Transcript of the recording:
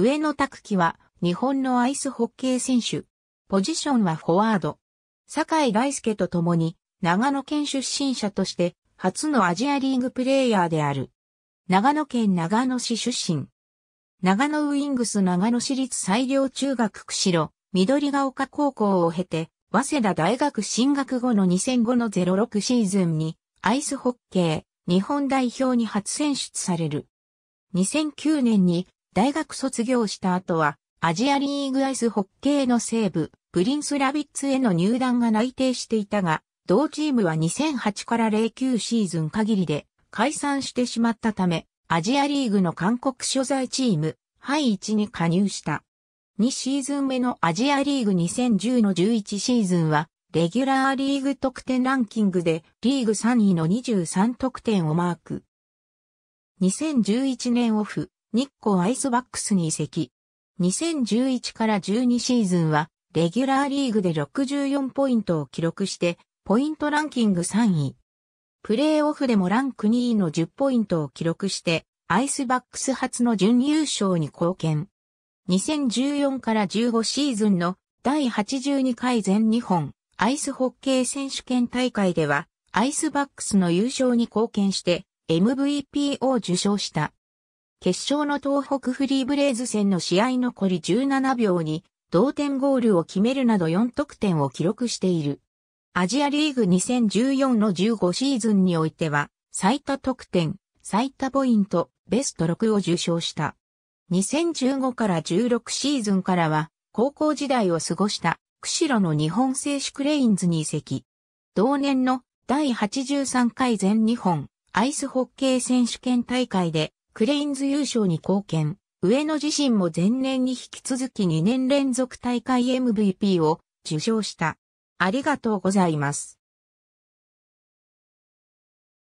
上野拓樹は日本のアイスホッケー選手。ポジションはフォワード。坂井大輔と共に長野県出身者として初のアジアリーグプレイヤーである。長野県長野市出身。長野ウィングス長野市立最良中学釧路、緑ヶ丘高校を経て、早稲田大学進学後の2005の06シーズンに、アイスホッケー、日本代表に初選出される。2009年に大学卒業した後は、アジアリーグアイスホッケーの西部、プリンスラビッツへの入団が内定していたが、同チームは2008から09シーズン限りで解散してしまったため、アジアリーグの韓国所在チーム、ハイ1に加入した。2シーズン目のアジアリーグ2010の11シーズンは、レギュラーリーグ得点ランキングでリーグ3位の23得点をマーク。2011年オフ、日光アイスバックスに移籍。2011から12シーズンは、レギュラーリーグで64ポイントを記録して、ポイントランキング3位。プレーオフでもランク2位の10ポイントを記録して、アイスバックス初の準優勝に貢献。2014から15シーズンの第82回全日本アイスホッケー選手権大会では、アイスバックスの優勝に貢献して MVP を受賞した。決勝の東北フリーブレイズ戦の試合残り17秒に同点ゴールを決めるなど4得点を記録している。アジアリーグ2014の15シーズンにおいては、最多得点、最多ポイント、ベスト6を受賞した。2015から16シーズンからは、高校時代を過ごした、釧路の日本製紙クレインズに移籍。同年の第83回全日本アイスホッケー選手権大会でクレインズ優勝に貢献。上野自身も前年に引き続き2年連続大会 MVP を受賞した。ありがとうございます。